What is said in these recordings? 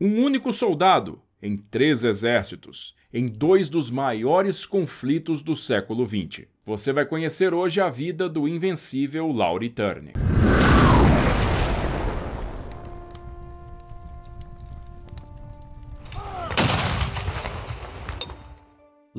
Um único soldado em três exércitos, em dois dos maiores conflitos do século XX. Você vai conhecer hoje a vida do invencível Laurie Turner.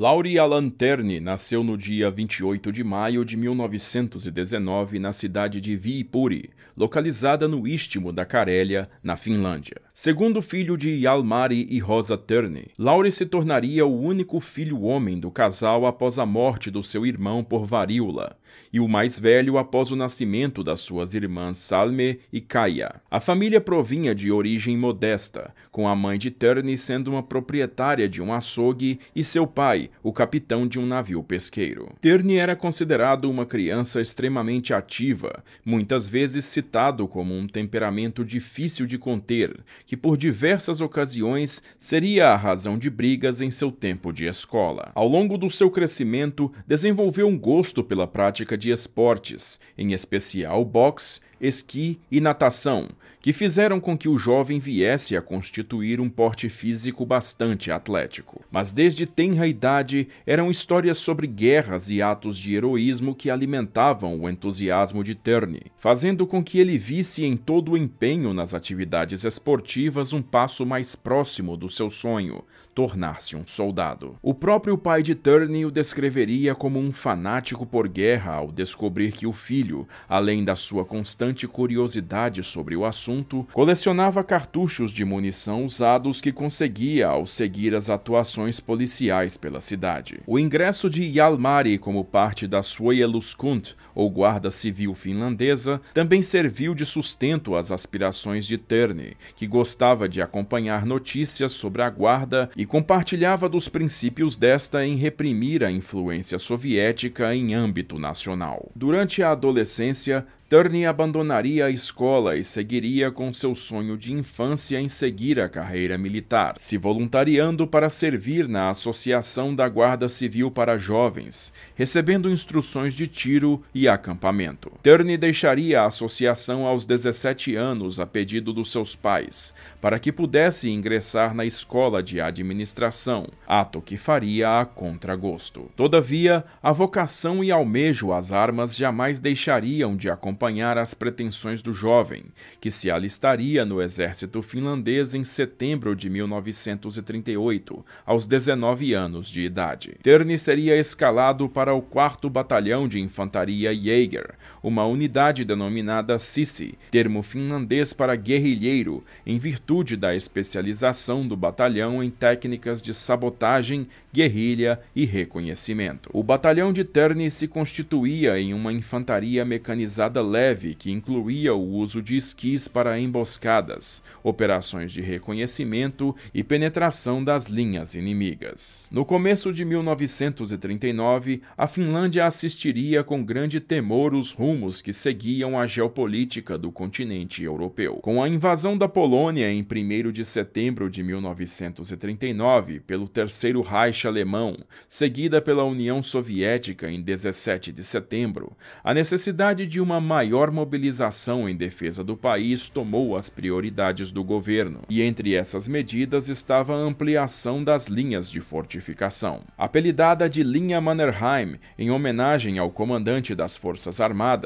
Laurie Alan Terni nasceu no dia 28 de maio de 1919 na cidade de Viipuri, localizada no istmo da Carélia, na Finlândia. Segundo filho de Almari e Rosa Terne, Laurie se tornaria o único filho homem do casal após a morte do seu irmão por varíola, e o mais velho após o nascimento das suas irmãs Salme e Kaia. A família provinha de origem modesta, com a mãe de Terne sendo uma proprietária de um açougue e seu pai, o capitão de um navio pesqueiro. Terni era considerado uma criança extremamente ativa, muitas vezes citado como um temperamento difícil de conter, que por diversas ocasiões seria a razão de brigas em seu tempo de escola. Ao longo do seu crescimento, desenvolveu um gosto pela prática de esportes, em especial boxe esqui e natação, que fizeram com que o jovem viesse a constituir um porte físico bastante atlético. Mas desde tenra idade eram histórias sobre guerras e atos de heroísmo que alimentavam o entusiasmo de Terni, fazendo com que ele visse em todo o empenho nas atividades esportivas um passo mais próximo do seu sonho, tornar-se um soldado. O próprio pai de Turney o descreveria como um fanático por guerra ao descobrir que o filho, além da sua constante curiosidade sobre o assunto, colecionava cartuchos de munição usados que conseguia ao seguir as atuações policiais pela cidade. O ingresso de Yalmari como parte da Suojeluskund, ou Guarda Civil Finlandesa, também serviu de sustento às aspirações de Turney, que gostava de acompanhar notícias sobre a guarda e compartilhava dos princípios desta em reprimir a influência soviética em âmbito nacional. Durante a adolescência, Turney abandonaria a escola e seguiria com seu sonho de infância em seguir a carreira militar, se voluntariando para servir na Associação da Guarda Civil para Jovens, recebendo instruções de tiro e acampamento. Turney deixaria a associação aos 17 anos a pedido dos seus pais, para que pudesse ingressar na escola de administração, ato que faria a contragosto. Todavia, a vocação e almejo às armas jamais deixariam de acompanhar acompanhar as pretensões do jovem, que se alistaria no exército finlandês em setembro de 1938, aos 19 anos de idade. Terni seria escalado para o 4 Batalhão de Infantaria Jaeger, uma unidade denominada Sisi, termo finlandês para guerrilheiro, em virtude da especialização do batalhão em técnicas de sabotagem, guerrilha e reconhecimento. O batalhão de Terni se constituía em uma infantaria mecanizada leve que incluía o uso de esquis para emboscadas, operações de reconhecimento e penetração das linhas inimigas. No começo de 1939, a Finlândia assistiria com grande temor os rumos rumos que seguiam a geopolítica do continente europeu. Com a invasão da Polônia em 1 de setembro de 1939 pelo Terceiro Reich alemão, seguida pela União Soviética em 17 de setembro, a necessidade de uma maior mobilização em defesa do país tomou as prioridades do governo, e entre essas medidas estava a ampliação das linhas de fortificação. Apelidada de Linha Mannerheim, em homenagem ao comandante das Forças Armadas,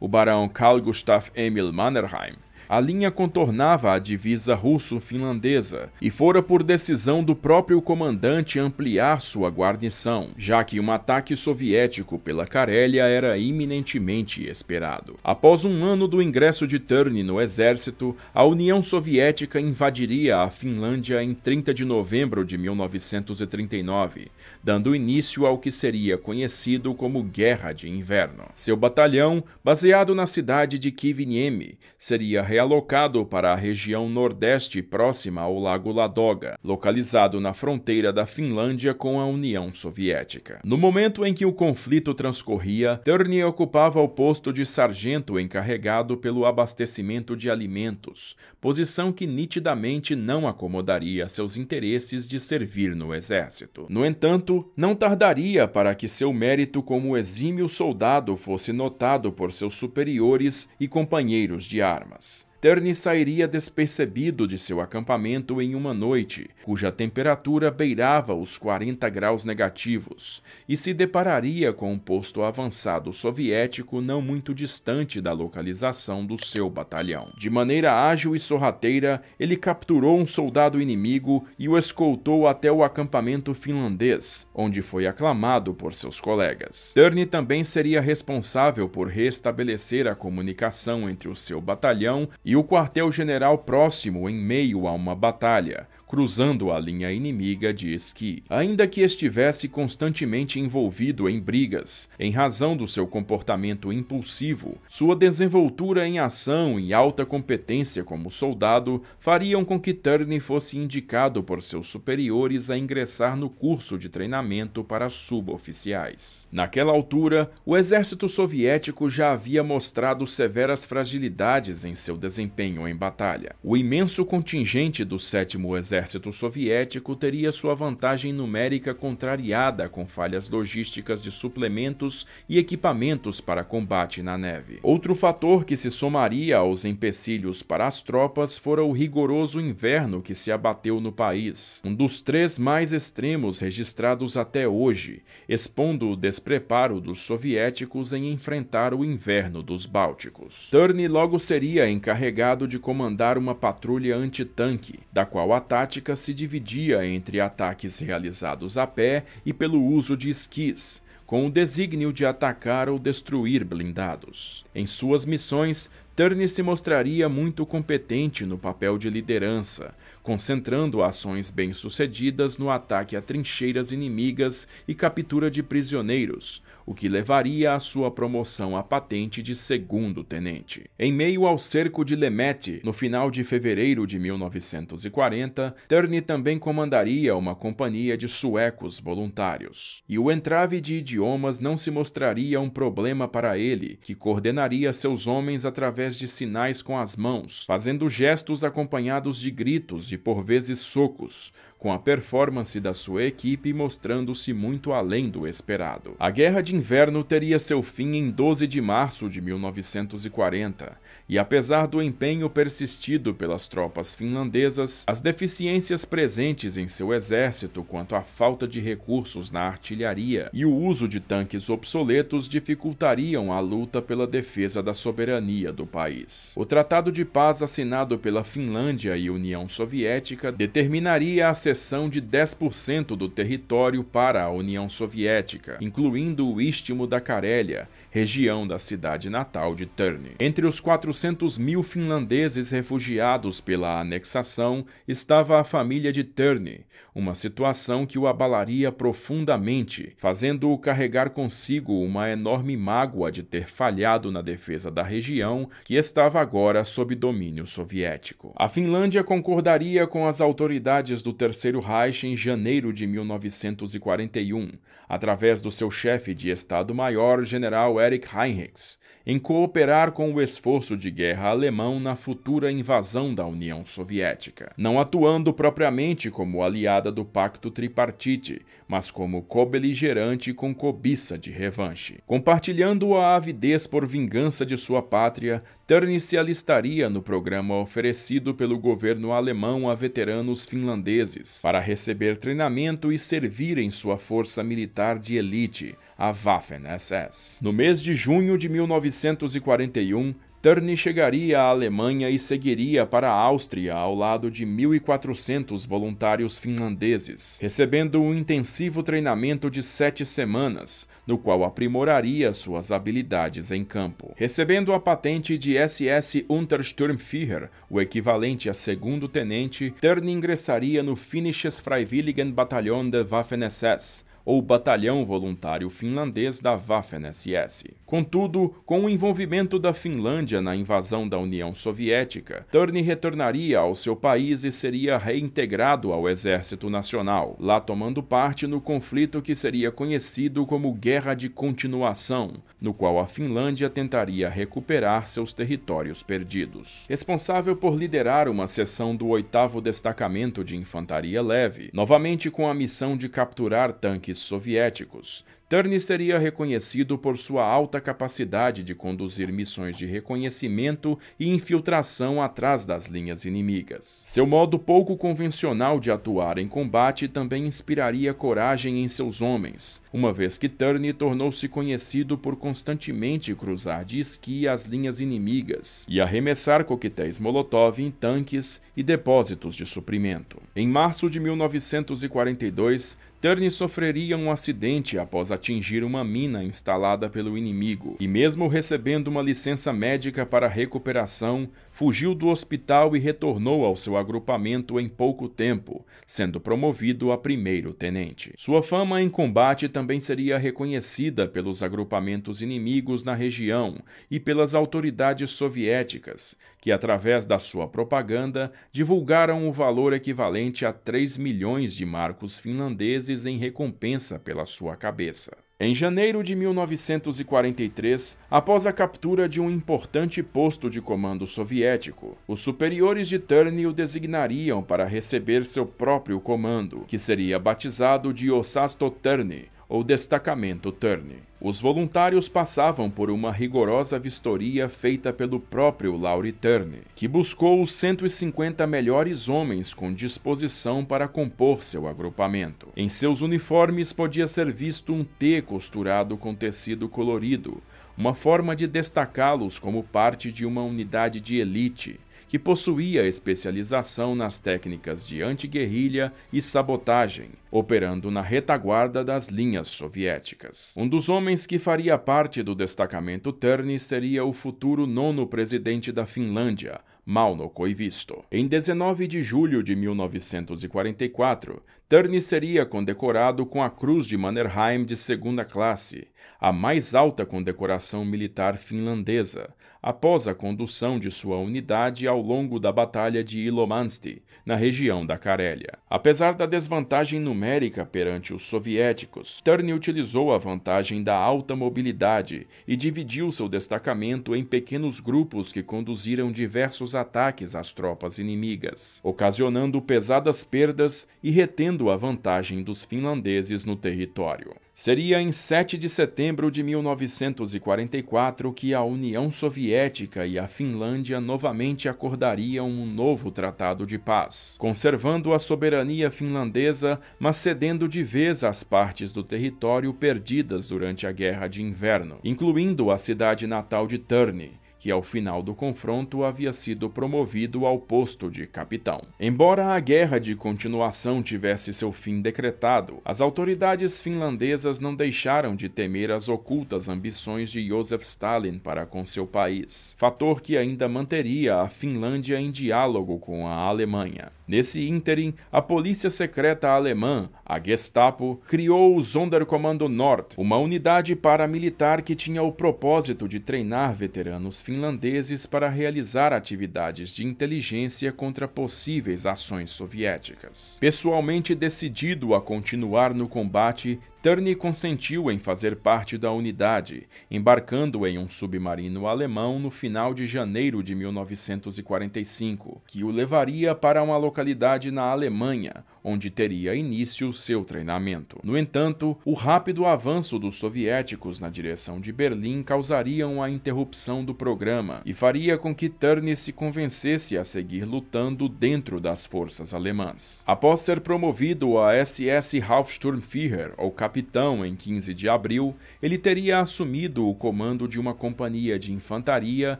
o barão Carl Gustav Emil Mannerheim a linha contornava a divisa russo-finlandesa e fora por decisão do próprio comandante ampliar sua guarnição, já que um ataque soviético pela Carélia era iminentemente esperado. Após um ano do ingresso de Turny no exército, a União Soviética invadiria a Finlândia em 30 de novembro de 1939, dando início ao que seria conhecido como Guerra de Inverno. Seu batalhão, baseado na cidade de Kiviniemi, seria é alocado para a região nordeste próxima ao Lago Ladoga, localizado na fronteira da Finlândia com a União Soviética. No momento em que o conflito transcorria, Terni ocupava o posto de sargento encarregado pelo abastecimento de alimentos, posição que nitidamente não acomodaria seus interesses de servir no exército. No entanto, não tardaria para que seu mérito como exímio soldado fosse notado por seus superiores e companheiros de armas. Terni sairia despercebido de seu acampamento em uma noite, cuja temperatura beirava os 40 graus negativos, e se depararia com um posto avançado soviético não muito distante da localização do seu batalhão. De maneira ágil e sorrateira, ele capturou um soldado inimigo e o escoltou até o acampamento finlandês, onde foi aclamado por seus colegas. Terni também seria responsável por restabelecer a comunicação entre o seu batalhão e o quartel-general próximo em meio a uma batalha cruzando a linha inimiga de esqui. Ainda que estivesse constantemente envolvido em brigas, em razão do seu comportamento impulsivo, sua desenvoltura em ação e alta competência como soldado fariam com que Turner fosse indicado por seus superiores a ingressar no curso de treinamento para suboficiais. Naquela altura, o exército soviético já havia mostrado severas fragilidades em seu desempenho em batalha. O imenso contingente do 7 Exército exército soviético teria sua vantagem numérica contrariada com falhas logísticas de suplementos e equipamentos para combate na neve. Outro fator que se somaria aos empecilhos para as tropas fora o rigoroso inverno que se abateu no país, um dos três mais extremos registrados até hoje, expondo o despreparo dos soviéticos em enfrentar o inverno dos bálticos. Turner logo seria encarregado de comandar uma patrulha antitanque, da qual a tática prática se dividia entre ataques realizados a pé e pelo uso de esquis, com o desígnio de atacar ou destruir blindados. Em suas missões, Turner se mostraria muito competente no papel de liderança, concentrando ações bem-sucedidas no ataque a trincheiras inimigas e captura de prisioneiros, o que levaria à sua promoção à patente de segundo tenente. Em meio ao cerco de Lemete, no final de fevereiro de 1940, Terni também comandaria uma companhia de suecos voluntários. E o entrave de idiomas não se mostraria um problema para ele, que coordenaria seus homens através de sinais com as mãos, fazendo gestos acompanhados de gritos de por vezes socos, com a performance da sua equipe mostrando-se muito além do esperado. A Guerra de Inverno teria seu fim em 12 de março de 1940, e apesar do empenho persistido pelas tropas finlandesas, as deficiências presentes em seu exército quanto à falta de recursos na artilharia e o uso de tanques obsoletos dificultariam a luta pela defesa da soberania do país. O Tratado de Paz assinado pela Finlândia e União Soviética determinaria a cessão de 10% do território para a União Soviética, incluindo o Istmo da Carélia, região da cidade natal de Terni. Entre os 400 mil finlandeses refugiados pela anexação estava a família de Terni, uma situação que o abalaria profundamente, fazendo-o carregar consigo uma enorme mágoa de ter falhado na defesa da região que estava agora sob domínio soviético. A Finlândia concordaria com as autoridades do terceiro Terceiro Reich em janeiro de 1941, através do seu chefe de Estado-Maior, General Erich Heinrichs, em cooperar com o esforço de guerra alemão na futura invasão da União Soviética, não atuando propriamente como aliada do Pacto Tripartite, mas como cobeligerante com cobiça de revanche. Compartilhando a avidez por vingança de sua pátria, Turner se alistaria no programa oferecido pelo governo alemão a veteranos finlandeses para receber treinamento e servir em sua força militar de elite, a Waffen-SS. No mês de junho de 1941, Terni chegaria à Alemanha e seguiria para a Áustria ao lado de 1.400 voluntários finlandeses, recebendo um intensivo treinamento de sete semanas, no qual aprimoraria suas habilidades em campo. Recebendo a patente de SS Untersturmführer, o equivalente a segundo tenente, Terni ingressaria no Finnisches Freiwilligen Bataillon der Waffen-SS, ou Batalhão Voluntário Finlandês da Waffen-SS. Contudo, com o envolvimento da Finlândia na invasão da União Soviética, Turner retornaria ao seu país e seria reintegrado ao Exército Nacional, lá tomando parte no conflito que seria conhecido como Guerra de Continuação, no qual a Finlândia tentaria recuperar seus territórios perdidos. Responsável por liderar uma seção do 8 Destacamento de Infantaria Leve, novamente com a missão de capturar tanques soviéticos. Turner seria reconhecido por sua alta capacidade de conduzir missões de reconhecimento e infiltração atrás das linhas inimigas. Seu modo pouco convencional de atuar em combate também inspiraria coragem em seus homens, uma vez que Turner tornou-se conhecido por constantemente cruzar de esqui as linhas inimigas e arremessar coquetéis Molotov em tanques e depósitos de suprimento. Em março de 1942, Terni sofreria um acidente após atingir uma mina instalada pelo inimigo, e, mesmo recebendo uma licença médica para recuperação, fugiu do hospital e retornou ao seu agrupamento em pouco tempo, sendo promovido a primeiro-tenente. Sua fama em combate também seria reconhecida pelos agrupamentos inimigos na região e pelas autoridades soviéticas, que, através da sua propaganda, divulgaram o um valor equivalente a 3 milhões de marcos finlandeses vezes em recompensa pela sua cabeça. Em janeiro de 1943, após a captura de um importante posto de comando soviético, os superiores de Turner o designariam para receber seu próprio comando, que seria batizado de Osasto Turner, ou destacamento Turney. Os voluntários passavam por uma rigorosa vistoria feita pelo próprio Laurie Turney, que buscou os 150 melhores homens com disposição para compor seu agrupamento. Em seus uniformes podia ser visto um T costurado com tecido colorido, uma forma de destacá-los como parte de uma unidade de elite que possuía especialização nas técnicas de antiguerrilha e sabotagem, operando na retaguarda das linhas soviéticas. Um dos homens que faria parte do destacamento Terni seria o futuro nono presidente da Finlândia, Mauno Koivisto. Em 19 de julho de 1944, Terni seria condecorado com a Cruz de Mannerheim de segunda classe, a mais alta condecoração militar finlandesa, após a condução de sua unidade ao longo da Batalha de Ilomansti, na região da Carélia. Apesar da desvantagem numérica perante os soviéticos, Terni utilizou a vantagem da alta mobilidade e dividiu seu destacamento em pequenos grupos que conduziram diversos ataques às tropas inimigas, ocasionando pesadas perdas e retendo a vantagem dos finlandeses no território. Seria em 7 de setembro de 1944 que a União Soviética e a Finlândia novamente acordariam um novo tratado de paz, conservando a soberania finlandesa, mas cedendo de vez as partes do território perdidas durante a Guerra de Inverno, incluindo a cidade natal de Terni que ao final do confronto havia sido promovido ao posto de capitão. Embora a guerra de continuação tivesse seu fim decretado, as autoridades finlandesas não deixaram de temer as ocultas ambições de Joseph Stalin para com seu país, fator que ainda manteria a Finlândia em diálogo com a Alemanha. Nesse ínterim, a polícia secreta alemã, a Gestapo, criou o Sonderkommando Nord, uma unidade paramilitar que tinha o propósito de treinar veteranos finlandeses para realizar atividades de inteligência contra possíveis ações soviéticas. Pessoalmente decidido a continuar no combate, Turney consentiu em fazer parte da unidade, embarcando em um submarino alemão no final de janeiro de 1945, que o levaria para uma localidade na Alemanha, onde teria início seu treinamento. No entanto, o rápido avanço dos soviéticos na direção de Berlim causaria uma interrupção do programa e faria com que Turney se convencesse a seguir lutando dentro das forças alemãs. Após ser promovido a SS Hauptsturmführer, ou capitão em 15 de abril, ele teria assumido o comando de uma companhia de infantaria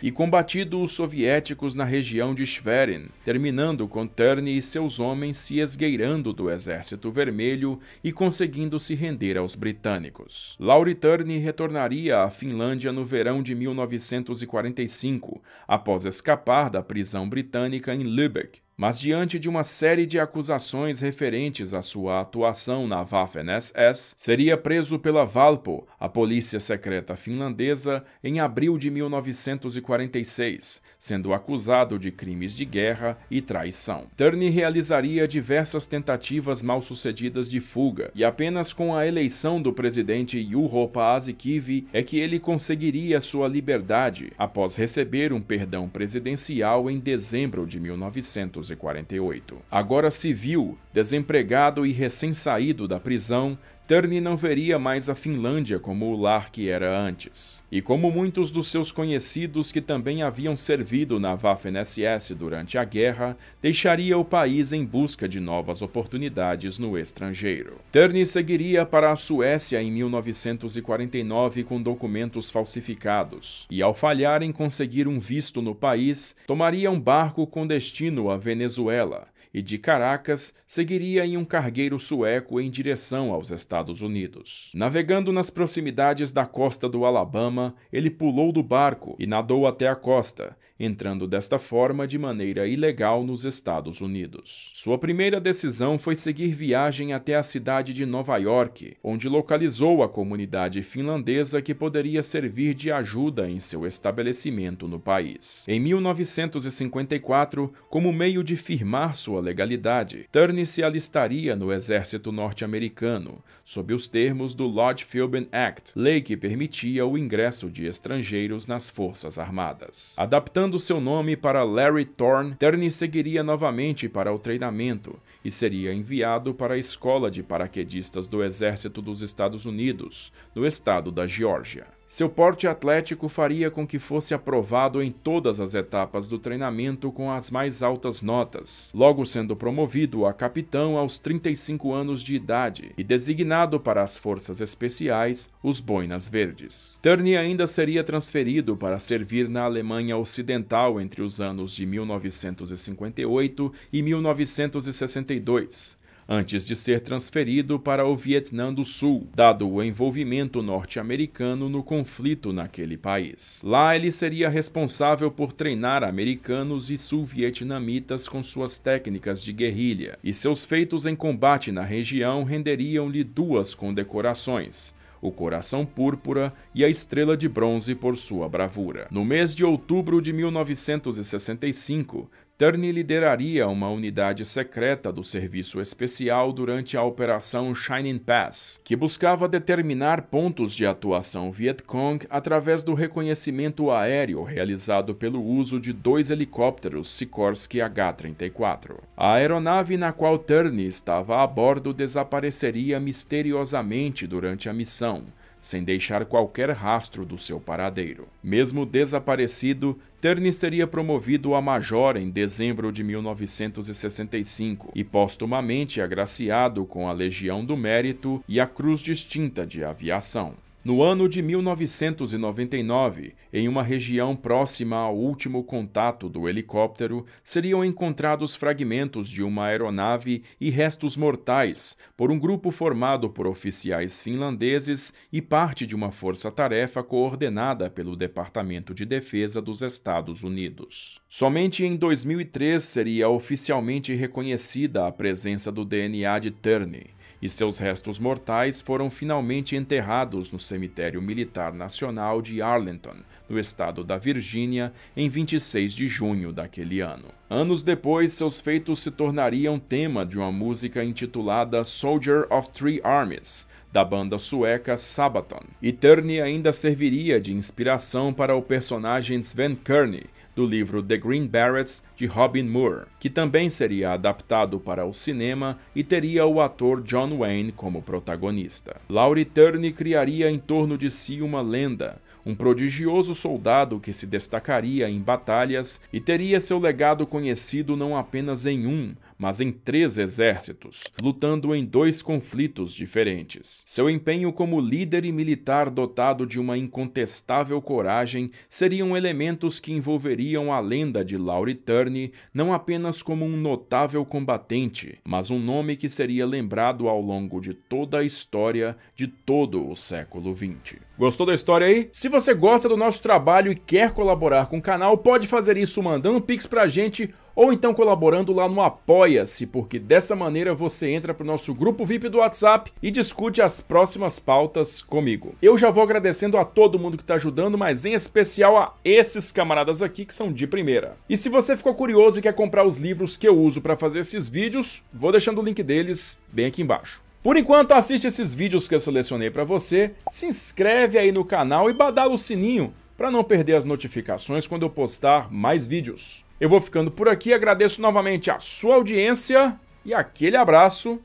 e combatido os soviéticos na região de Schwerin, terminando com Terne e seus homens se esgueirando do Exército Vermelho e conseguindo se render aos britânicos. Lauri Turney retornaria à Finlândia no verão de 1945, após escapar da prisão britânica em Lübeck, mas diante de uma série de acusações referentes à sua atuação na Waffen-SS, seria preso pela Valpo, a polícia secreta finlandesa, em abril de 1946, sendo acusado de crimes de guerra e traição. Turney realizaria diversas tentativas mal-sucedidas de fuga, e apenas com a eleição do presidente Juho Paasikivi é que ele conseguiria sua liberdade após receber um perdão presidencial em dezembro de 1946. 1948. Agora civil, desempregado e recém-saído da prisão, Stern não veria mais a Finlândia como o lar que era antes. E como muitos dos seus conhecidos que também haviam servido na Waffen-SS durante a guerra, deixaria o país em busca de novas oportunidades no estrangeiro. Turney seguiria para a Suécia em 1949 com documentos falsificados, e ao falhar em conseguir um visto no país, tomaria um barco com destino à Venezuela, e de Caracas seguiria em um cargueiro sueco em direção aos Estados Unidos. Navegando nas proximidades da costa do Alabama, ele pulou do barco e nadou até a costa, entrando desta forma de maneira ilegal nos Estados Unidos. Sua primeira decisão foi seguir viagem até a cidade de Nova York, onde localizou a comunidade finlandesa que poderia servir de ajuda em seu estabelecimento no país. Em 1954, como meio de firmar sua legalidade, Turney se alistaria no exército norte-americano, sob os termos do Lodge-Philbin Act, lei que permitia o ingresso de estrangeiros nas forças armadas. Adaptando Mudando seu nome para Larry Thorne, Terny seguiria novamente para o treinamento e seria enviado para a Escola de Paraquedistas do Exército dos Estados Unidos, no estado da Geórgia. Seu porte atlético faria com que fosse aprovado em todas as etapas do treinamento com as mais altas notas, logo sendo promovido a capitão aos 35 anos de idade e designado para as forças especiais, os Boinas Verdes. Turney ainda seria transferido para servir na Alemanha Ocidental entre os anos de 1958 e 1962, antes de ser transferido para o Vietnã do Sul, dado o envolvimento norte-americano no conflito naquele país. Lá ele seria responsável por treinar americanos e sul-vietnamitas com suas técnicas de guerrilha, e seus feitos em combate na região renderiam-lhe duas condecorações o Coração Púrpura e a Estrela de Bronze por sua bravura. No mês de outubro de 1965, Turner lideraria uma unidade secreta do Serviço Especial durante a Operação Shining Pass, que buscava determinar pontos de atuação Vietcong através do reconhecimento aéreo realizado pelo uso de dois helicópteros Sikorsky H-34. A aeronave na qual Turner estava a bordo desapareceria misteriosamente durante a missão, sem deixar qualquer rastro do seu paradeiro. Mesmo desaparecido, Terni seria promovido a major em dezembro de 1965 e postumamente agraciado com a Legião do Mérito e a Cruz Distinta de Aviação. No ano de 1999, em uma região próxima ao último contato do helicóptero, seriam encontrados fragmentos de uma aeronave e restos mortais por um grupo formado por oficiais finlandeses e parte de uma força-tarefa coordenada pelo Departamento de Defesa dos Estados Unidos. Somente em 2003 seria oficialmente reconhecida a presença do DNA de Turney e seus restos mortais foram finalmente enterrados no Cemitério Militar Nacional de Arlington, no estado da Virgínia, em 26 de junho daquele ano. Anos depois, seus feitos se tornariam tema de uma música intitulada Soldier of Three Armies, da banda sueca Sabaton. E Turney ainda serviria de inspiração para o personagem Sven Kearney, do livro The Green Berets de Robin Moore, que também seria adaptado para o cinema e teria o ator John Wayne como protagonista. Laurie Turney criaria em torno de si uma lenda, um prodigioso soldado que se destacaria em batalhas e teria seu legado conhecido não apenas em um, mas em três exércitos, lutando em dois conflitos diferentes. Seu empenho como líder e militar dotado de uma incontestável coragem seriam elementos que envolveriam a lenda de Laurie Turney não apenas como um notável combatente, mas um nome que seria lembrado ao longo de toda a história de todo o século XX. Gostou da história aí? Se você gosta do nosso trabalho e quer colaborar com o canal, pode fazer isso mandando um pix pra gente ou então colaborando lá no Apoia-se, porque dessa maneira você entra pro nosso grupo VIP do WhatsApp e discute as próximas pautas comigo. Eu já vou agradecendo a todo mundo que tá ajudando, mas em especial a esses camaradas aqui que são de primeira. E se você ficou curioso e quer comprar os livros que eu uso para fazer esses vídeos, vou deixando o link deles bem aqui embaixo. Por enquanto, assiste esses vídeos que eu selecionei para você, se inscreve aí no canal e badala o sininho para não perder as notificações quando eu postar mais vídeos. Eu vou ficando por aqui, agradeço novamente a sua audiência e aquele abraço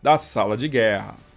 da Sala de Guerra.